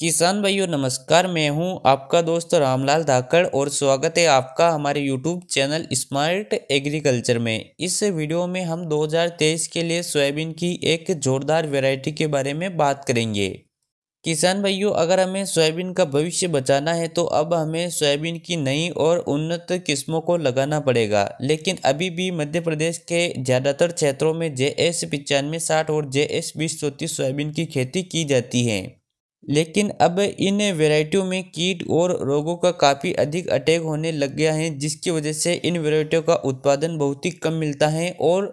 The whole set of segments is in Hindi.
किसान भाइयों नमस्कार मैं हूं आपका दोस्त रामलाल धाकड़ और स्वागत है आपका हमारे यूट्यूब चैनल स्मार्ट एग्रीकल्चर में इस वीडियो में हम 2023 के लिए सोयाबीन की एक जोरदार वैरायटी के बारे में बात करेंगे किसान भाइयों अगर हमें सोयाबीन का भविष्य बचाना है तो अब हमें सोयाबीन की नई और उन्नत किस्मों को लगाना पड़ेगा लेकिन अभी भी मध्य प्रदेश के ज़्यादातर क्षेत्रों में जे एस साठ और जे एस बीस चौंतीस सोयाबीन की खेती की जाती है लेकिन अब इन वेराइटियों में कीट और रोगों का काफ़ी अधिक अटैक होने लग गया है जिसकी वजह से इन वेराइटियों का उत्पादन बहुत ही कम मिलता है और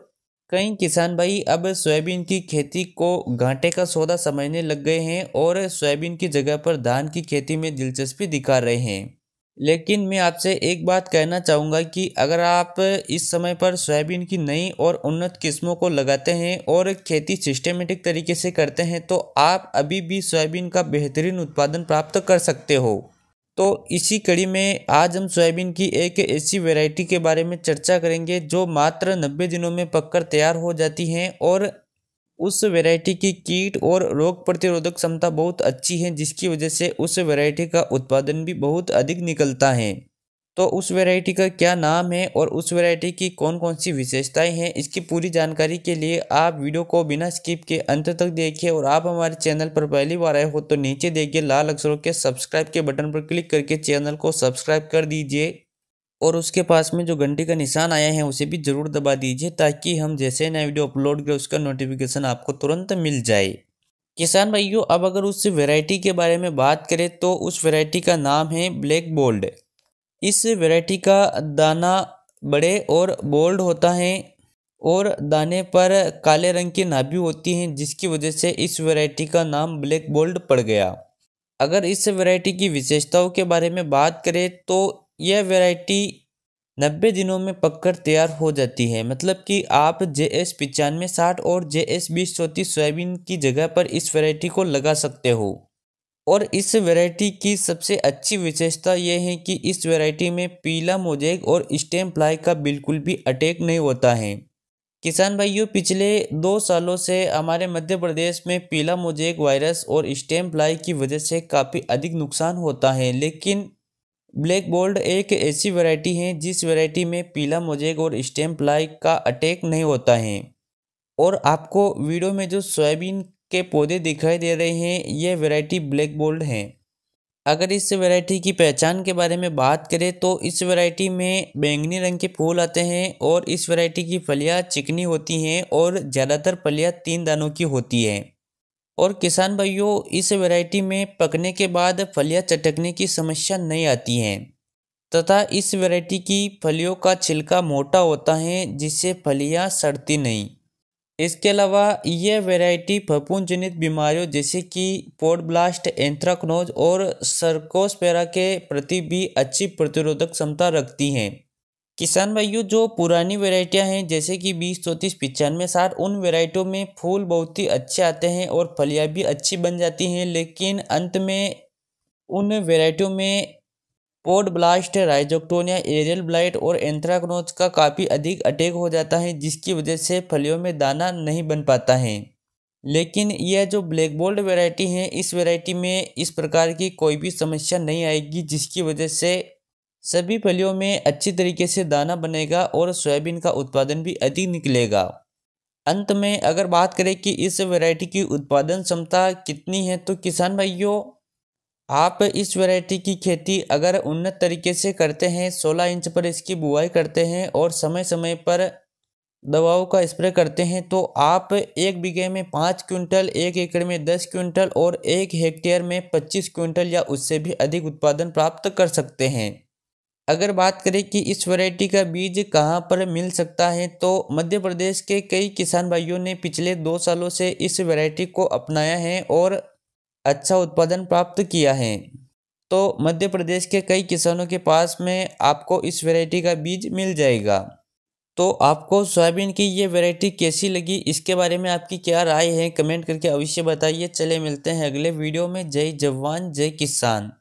कई किसान भाई अब सोयाबीन की खेती को घाटे का सौदा समझने लग गए हैं और सोयाबीन की जगह पर धान की खेती में दिलचस्पी दिखा रहे हैं लेकिन मैं आपसे एक बात कहना चाहूँगा कि अगर आप इस समय पर सोयाबीन की नई और उन्नत किस्मों को लगाते हैं और खेती सिस्टमेटिक तरीके से करते हैं तो आप अभी भी सोयाबीन का बेहतरीन उत्पादन प्राप्त कर सकते हो तो इसी कड़ी में आज हम सोयाबीन की एक ऐसी वैरायटी के बारे में चर्चा करेंगे जो मात्र 90 दिनों में पककर तैयार हो जाती हैं और उस वैरायटी की कीट और रोग प्रतिरोधक क्षमता बहुत अच्छी है जिसकी वजह से उस वैरायटी का उत्पादन भी बहुत अधिक निकलता है तो उस वैरायटी का क्या नाम है और उस वैरायटी की कौन कौन सी विशेषताएं हैं इसकी पूरी जानकारी के लिए आप वीडियो को बिना स्किप के अंत तक देखिए और आप हमारे चैनल पर पहली बार आए हो तो नीचे देखिए लाल अक्षरों के सब्सक्राइब के बटन पर क्लिक करके चैनल को सब्सक्राइब कर दीजिए और उसके पास में जो घंटी का निशान आया है उसे भी ज़रूर दबा दीजिए ताकि हम जैसे नया वीडियो अपलोड करें उसका नोटिफिकेशन आपको तुरंत मिल जाए किसान भाइयों अब अगर उस वैरायटी के बारे में बात करें तो उस वैरायटी का नाम है ब्लैक बोल्ड इस वैरायटी का दाना बड़े और बोल्ड होता है और दाने पर काले रंग की नाभि होती हैं जिसकी वजह से इस वैरायटी का नाम ब्लैक बोल्ड पड़ गया अगर इस वैरायटी की विशेषताओं के बारे में बात करें तो यह वैरायटी नब्बे दिनों में पककर तैयार हो जाती है मतलब कि आप जे एस पचानवे साठ और जे एस बीस चौंतीस सोयाबीन की जगह पर इस वैरायटी को लगा सकते हो और इस वैरायटी की सबसे अच्छी विशेषता यह है कि इस वैरायटी में पीला मोजेक और स्टेम फ्लाई का बिल्कुल भी अटैक नहीं होता है किसान भाइयों पिछले दो सालों से हमारे मध्य प्रदेश में पीला मोजेक वायरस और स्टेम फ्लाई की वजह से काफ़ी अधिक नुकसान होता है लेकिन ब्लैक बोल्ड एक ऐसी वैरायटी है जिस वैरायटी में पीला मोजेक और स्टेम लाइक का अटैक नहीं होता है और आपको वीडियो में जो सोयाबीन के पौधे दिखाई दे रहे हैं ये वैरायटी ब्लैक बोल्ड हैं अगर इस वैरायटी की पहचान के बारे में बात करें तो इस वैरायटी में बैंगनी रंग के फूल आते हैं और इस वैरायटी की फलियां चिकनी होती हैं और ज़्यादातर फलियां तीन दानों की होती हैं और किसान भाइयों इस वैरायटी में पकने के बाद फलियां चटकने की समस्या नहीं आती हैं तथा इस वैरायटी की फलियों का छिलका मोटा होता है जिससे फलियां सड़ती नहीं इसके अलावा यह वैरायटी फपून जनित बीमारियों जैसे कि पोर्ट ब्लास्ट एंथ्राक्नोज और सरकोसपेरा के प्रति भी अच्छी प्रतिरोधक क्षमता रखती हैं किसान भाइयों जो पुरानी वेराइटियाँ हैं जैसे कि बीस चौंतीस पचानवे साठ उन वेराइटियों में फूल बहुत ही अच्छे आते हैं और फलियाँ भी अच्छी बन जाती हैं लेकिन अंत में उन वेराइटियों में pod blast rhizoctonia aerial blight और एंथ्राक्नोज का काफ़ी अधिक अटैक हो जाता है जिसकी वजह से फलियों में दाना नहीं बन पाता है लेकिन यह जो ब्लैक बोल्ड वेराइटी है इस वेराइटी में इस प्रकार की कोई भी समस्या नहीं आएगी जिसकी वजह से सभी फलियों में अच्छी तरीके से दाना बनेगा और सोयाबीन का उत्पादन भी अधिक निकलेगा अंत में अगर बात करें कि इस वैरायटी की उत्पादन क्षमता कितनी है तो किसान भाइयों आप इस वैरायटी की खेती अगर उन्नत तरीके से करते हैं 16 इंच पर इसकी बुआई करते हैं और समय समय पर दवाओं का स्प्रे करते हैं तो आप एक बीघे में पाँच क्विंटल एक एकड़ में दस क्विंटल और एक हेक्टेयर में पच्चीस क्विंटल या उससे भी अधिक उत्पादन प्राप्त कर सकते हैं अगर बात करें कि इस वैरायटी का बीज कहां पर मिल सकता है तो मध्य प्रदेश के कई किसान भाइयों ने पिछले दो सालों से इस वैरायटी को अपनाया है और अच्छा उत्पादन प्राप्त किया है तो मध्य प्रदेश के कई किसानों के पास में आपको इस वैरायटी का बीज मिल जाएगा तो आपको सोयाबीन की ये वैरायटी कैसी लगी इसके बारे में आपकी क्या राय है कमेंट करके अवश्य बताइए चले मिलते हैं अगले वीडियो में जय जवान जय किसान